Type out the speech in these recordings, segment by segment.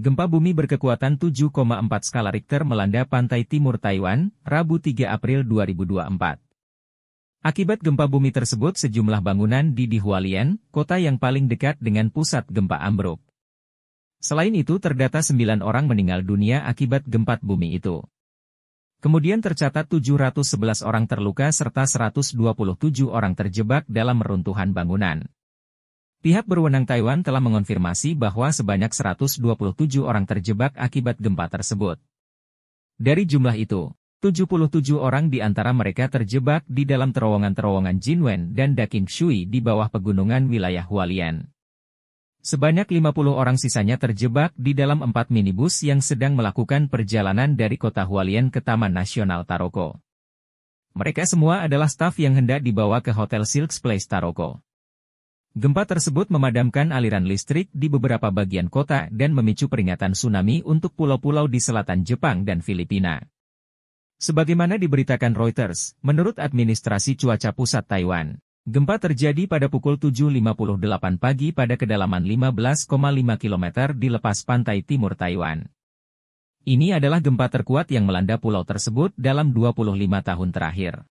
Gempa bumi berkekuatan 7,4 skala Richter melanda pantai timur Taiwan, Rabu 3 April 2024. Akibat gempa bumi tersebut sejumlah bangunan di Dihualien, kota yang paling dekat dengan pusat gempa ambruk. Selain itu terdata 9 orang meninggal dunia akibat gempa bumi itu. Kemudian tercatat 711 orang terluka serta 127 orang terjebak dalam reruntuhan bangunan. Pihak berwenang Taiwan telah mengonfirmasi bahwa sebanyak 127 orang terjebak akibat gempa tersebut. Dari jumlah itu, 77 orang di antara mereka terjebak di dalam terowongan-terowongan Jinwen dan Daking Shui di bawah pegunungan wilayah Hualien. Sebanyak 50 orang sisanya terjebak di dalam empat minibus yang sedang melakukan perjalanan dari kota Hualien ke Taman Nasional Taroko. Mereka semua adalah staf yang hendak dibawa ke Hotel Silks Place Taroko. Gempa tersebut memadamkan aliran listrik di beberapa bagian kota dan memicu peringatan tsunami untuk pulau-pulau di selatan Jepang dan Filipina. Sebagaimana diberitakan Reuters, menurut Administrasi Cuaca Pusat Taiwan, gempa terjadi pada pukul 7.58 pagi pada kedalaman 15,5 km di lepas pantai timur Taiwan. Ini adalah gempa terkuat yang melanda pulau tersebut dalam 25 tahun terakhir.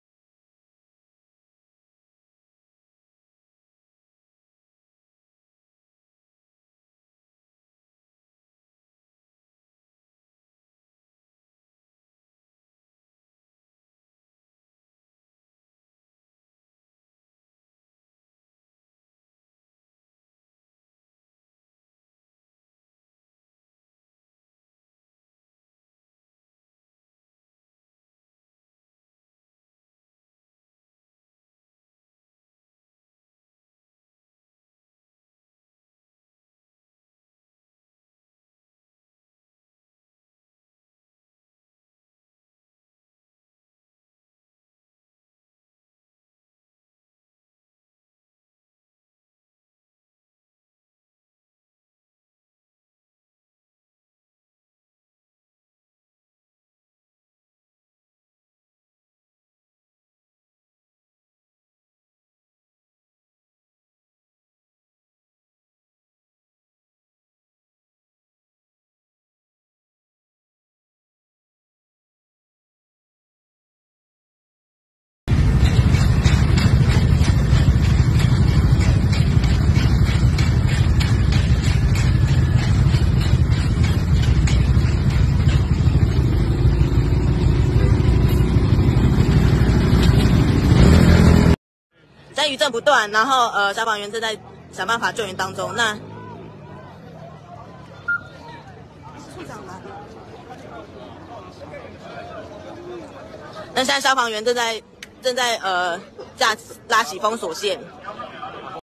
在余震不断，然后呃，消防员正在想办法救援当中。那，那是处长吗？那现在消防员正在正在呃架拉起封锁线。